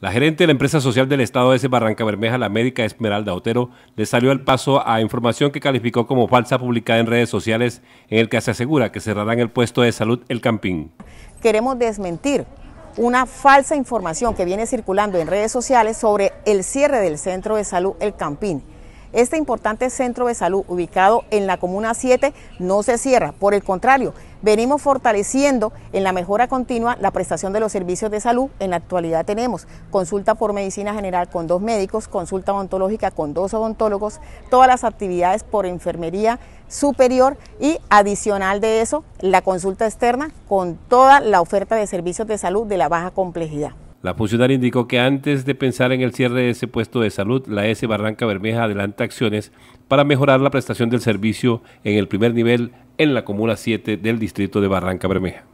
La gerente de la empresa social del Estado de Barranca Bermeja, la médica Esmeralda Otero, le salió el paso a información que calificó como falsa publicada en redes sociales, en el que se asegura que cerrarán el puesto de salud El Campín. Queremos desmentir una falsa información que viene circulando en redes sociales sobre el cierre del centro de salud El Campín. Este importante centro de salud ubicado en la Comuna 7 no se cierra, por el contrario, venimos fortaleciendo en la mejora continua la prestación de los servicios de salud. En la actualidad tenemos consulta por medicina general con dos médicos, consulta odontológica con dos odontólogos, todas las actividades por enfermería superior y adicional de eso, la consulta externa con toda la oferta de servicios de salud de la baja complejidad. La funcionaria indicó que antes de pensar en el cierre de ese puesto de salud, la S Barranca Bermeja adelanta acciones para mejorar la prestación del servicio en el primer nivel en la Comuna 7 del distrito de Barranca Bermeja.